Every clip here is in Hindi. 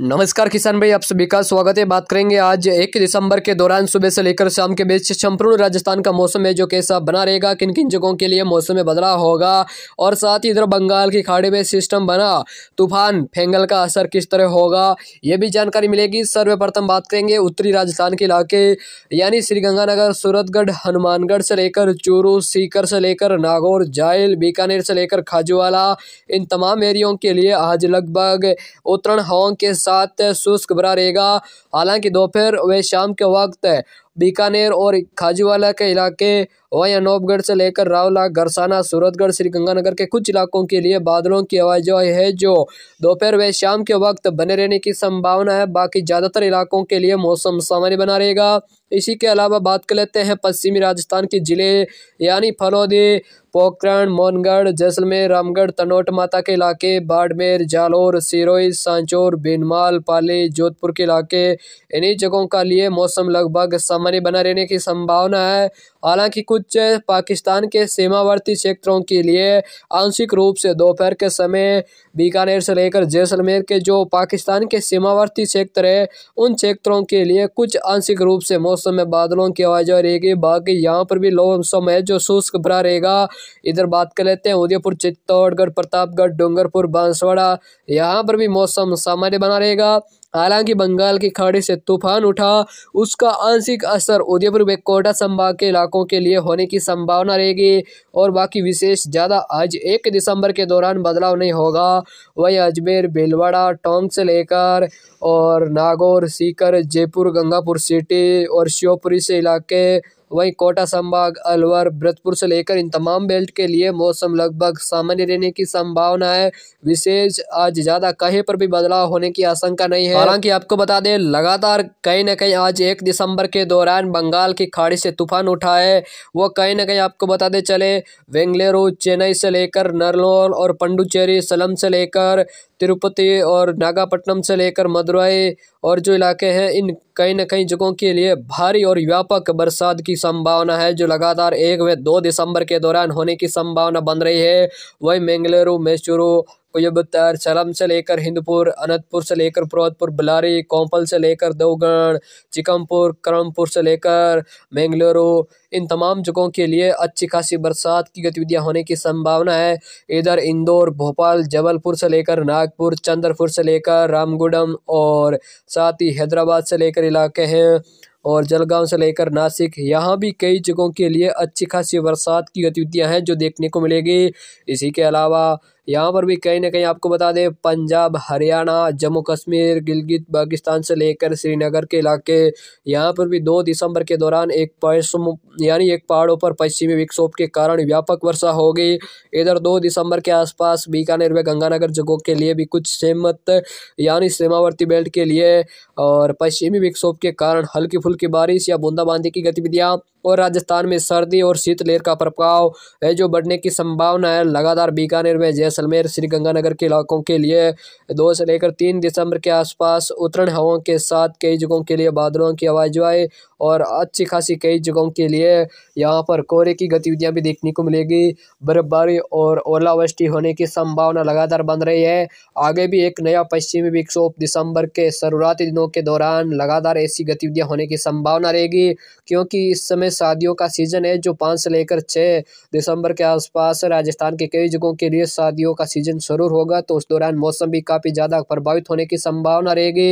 नमस्कार किसान भाई आप सभी का स्वागत है बात करेंगे आज एक दिसंबर के दौरान सुबह से लेकर शाम के बीच संपूर्ण राजस्थान का मौसम है जो कैसा बना रहेगा किन किन जगहों के लिए मौसम में बदलाव होगा और साथ ही इधर बंगाल की खाड़ी में सिस्टम बना तूफान फेंगल का असर किस तरह होगा ये भी जानकारी मिलेगी सर्वप्रथम बात करेंगे उत्तरी राजस्थान के इलाके यानी श्रीगंगानगर सूरतगढ़ हनुमानगढ़ से लेकर चूरू सीकर से लेकर नागौर जायल बीकानेर से लेकर खाजूवाला इन तमाम एरियो के लिए आज लगभग उत्तरण हवाओं के साथ शुष्क बना रहेगा हालांकि दोपहर व शाम के वक्त बीकानेर और खाजीवाला के इलाके व अनूपगढ़ से लेकर रावला गरसाना सूरतगढ़ श्रीगंगानगर के कुछ इलाकों के लिए बादलों की आवाजाही है जो दोपहर व शाम के वक्त बने रहने की संभावना है बाकी ज़्यादातर इलाकों के लिए मौसम सामान्य बना रहेगा इसी के अलावा बात कर लेते हैं पश्चिमी राजस्थान के ज़िले यानी फलौदी पोखरण मोहनगढ़ जैसलमेर रामगढ़ तनोट माता के इलाके बाड़मेर जालौर सिरोई सांचौर बिनमाल पाली जोधपुर के इलाके इन्हीं जगहों का लिए मौसम लगभग समय हमारे बना रहने की संभावना है हालांकि कुछ पाकिस्तान के सीमावर्ती क्षेत्रों के लिए आंशिक रूप से दोपहर के समय बीकानेर से लेकर जैसलमेर के जो पाकिस्तान के सीमावर्ती क्षेत्र है उन क्षेत्रों के लिए कुछ आंशिक रूप से मौसम में बादलों की आवाज रहेगी बाकी यहाँ पर भी मौसम है जो शुष्क भरा रहेगा इधर बात कर लेते हैं उदयपुर चित्तौड़गढ़ प्रतापगढ़ डूंगरपुर बांसवाड़ा यहाँ पर भी मौसम सामान्य बना रहेगा हालांकि बंगाल की खाड़ी से तूफान उठा उसका आंशिक असर उदयपुर व कोटा संभाग के इलाकों के लिए होने की संभावना रहेगी और बाकी विशेष ज़्यादा आज एक दिसंबर के दौरान बदलाव नहीं होगा वहीं अजमेर भीलवाड़ा टोंक से लेकर और नागौर सीकर जयपुर गंगापुर सिटी और श्योपुरी से इलाके वहीं कोटा संभाग अलवर भरतपुर से लेकर इन तमाम बेल्ट के लिए मौसम लगभग सामान्य रहने की संभावना है विशेष आज ज़्यादा कहीं पर भी बदलाव होने की आशंका नहीं है हालांकि आपको बता दें लगातार कहीं ना कहीं आज एक दिसंबर के दौरान बंगाल की खाड़ी से तूफान उठा है वो कहीं ना कहीं आपको बता दें चले बेंगलुरु चेन्नई से लेकर नरलोर और पंडुचेरी सलम से लेकर तिरुपति और नागापट्टनम से लेकर मदुरई और जो इलाके हैं इन कहीं न कहीं जगहों के लिए भारी और व्यापक बरसात की संभावना है जो लगातार एक व दो दिसंबर के दौरान होने की संभावना बन रही है वही मेंगलुरु मैसूरू कोयबत्तर सलम से लेकर हिंदपुर अनंतपुर से लेकर फिरोजपुर बलारी कोंपल से लेकर देवगढ़ चिकमपुर करमपुर से लेकर बेंगलुरु इन तमाम जगहों के लिए अच्छी खासी बरसात की गतिविधियां होने की संभावना है इधर इंदौर भोपाल जबलपुर से लेकर नागपुर चंद्रपुर से लेकर रामगुडम और साथ ही हैदराबाद से लेकर इलाके हैं और जलगांव से लेकर नासिक यहाँ भी कई जगहों के लिए अच्छी खासी बरसात की गतिविधियाँ हैं जो देखने को मिलेगी इसी के अलावा यहाँ पर भी कहीं ना कहीं आपको बता दें पंजाब हरियाणा जम्मू कश्मीर गिलगित पाकिस्तान से लेकर श्रीनगर के इलाके यहाँ पर भी दो दिसंबर के दौरान एक पश्चिम यानी एक पहाड़ों पर पश्चिमी विक्षोभ के कारण व्यापक वर्षा होगी इधर दो दिसंबर के आसपास बीकानेर व गंगानगर जगहों के लिए भी कुछ सहमत यानी सीमावर्ती बेल्ट के लिए और पश्चिमी विक्षोभ के कारण हल्की फुल्की बारिश या बूंदाबांदी की गतिविधियाँ और राजस्थान में सर्दी और शीतलहर का प्रभाव है जो बढ़ने की संभावना है लगातार बीकानेर में जैसलमेर श्रीगंगानगर के इलाकों के लिए दो से लेकर तीन दिसंबर के आसपास उत्तरण हवाओं के साथ कई जगहों के लिए बादलों की आए और अच्छी खासी कई जगहों के लिए यहाँ पर कोहरे की गतिविधियाँ भी देखने को मिलेगी बर्फबारी और ओलावृष्टि होने की संभावना लगातार बन रही है आगे भी एक नया पश्चिमी विक्षोभ दिसंबर के शुरुआती दिनों के दौरान लगातार ऐसी गतिविधियाँ होने की संभावना रहेगी क्योंकि इस समय शादियों का सीज़न है जो पाँच से लेकर छः दिसंबर के आसपास राजस्थान के कई जगहों के लिए शादियों का सीज़न शुरू होगा तो उस दौरान मौसम भी काफ़ी ज़्यादा प्रभावित होने की संभावना रहेगी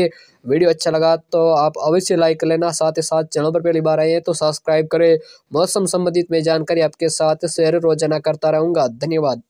वीडियो अच्छा लगा तो आप अवश्य लाइक लेना साथ ही साथ चैनल पर पहली बार आए हैं तो सब्सक्राइब करें मौसम संबंधित में जानकारी आपके साथ शेयर रोजाना करता रहूँगा धन्यवाद